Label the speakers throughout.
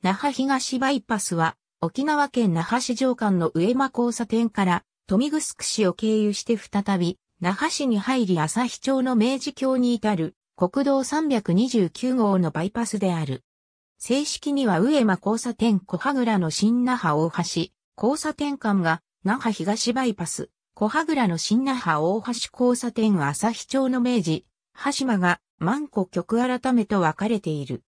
Speaker 1: 那覇東バイパスは、沖縄県那覇市上間の上間交差点から、富城市を経由して再び、那覇市に入り朝日町の明治橋に至る、国道329号のバイパスである。正式には上間交差点小羽倉の新那覇大橋、交差点間が、那覇東バイパス、小羽倉の新那覇大橋交差点朝日町の明治、橋間が、万古極改めと分かれている。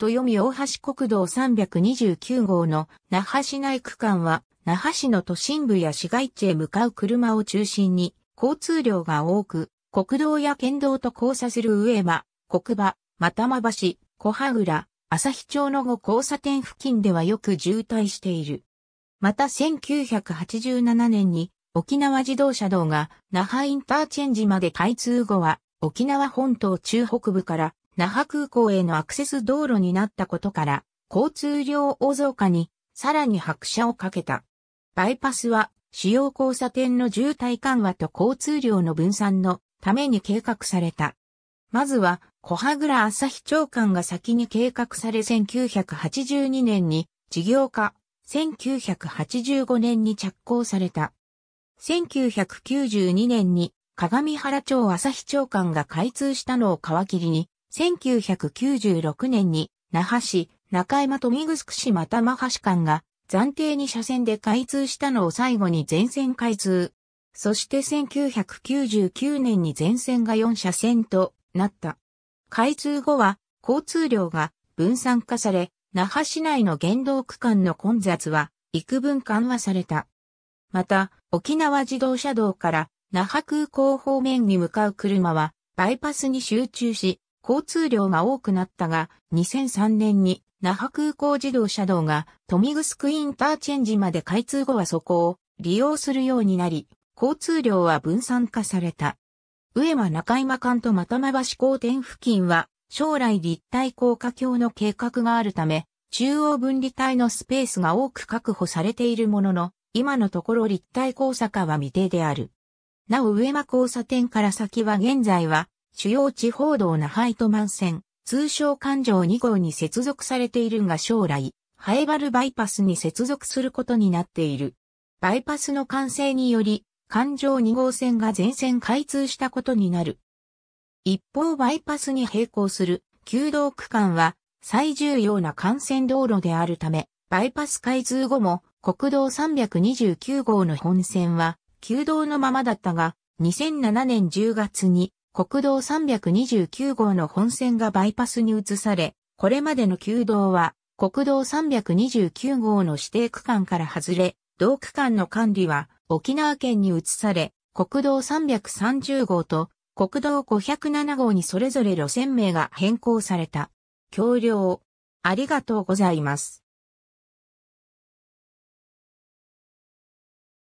Speaker 1: 豊見大橋国道329号の那覇市内区間は、那覇市の都心部や市街地へ向かう車を中心に、交通量が多く、国道や県道と交差する上間、国場、た間橋、小羽浦、朝日町の後交差点付近ではよく渋滞している。また1987年に沖縄自動車道が那覇インターチェンジまで開通後は沖縄本島中北部から那覇空港へのアクセス道路になったことから、交通量大増加に、さらに拍車をかけた。バイパスは、主要交差点の渋滞緩和と交通量の分散のために計画された。まずは、小羽倉朝日長官が先に計画され1982年に事業化、1985年に着工された。1992年に鏡原町朝日長官が開通したのを皮切りに、1996年に、那覇市、中山富城市また那覇市間が暫定に車線で開通したのを最後に全線開通。そして1999年に全線が4車線となった。開通後は交通量が分散化され、那覇市内の原動区間の混雑は幾分緩和された。また、沖縄自動車道から那覇空港方面に向かう車はバイパスに集中し、交通量が多くなったが、2003年に那覇空港自動車道が富クインターチェンジまで開通後はそこを利用するようになり、交通量は分散化された。上間中今間と又間橋交点付近は将来立体高架橋の計画があるため、中央分離帯のスペースが多く確保されているものの、今のところ立体交差化は未定である。なお上間交差点から先は現在は主要地方道那覇糸満線、通称環状2号に接続されているが将来、ハエバルバイパスに接続することになっている。バイパスの完成により、環状2号線が全線開通したことになる。一方バイパスに並行する旧道区間は最重要な幹線道路であるため、バイパス開通後も国道329号の本線は旧道のままだったが、2007年10月に国道329号の本線がバイパスに移され、これまでの旧道は国道329号の指定区間から外れ、同区間の管理は沖縄県に移され、国道330号と国道507号にそれぞれ路線名が変更された。橋梁、ありがとうございます。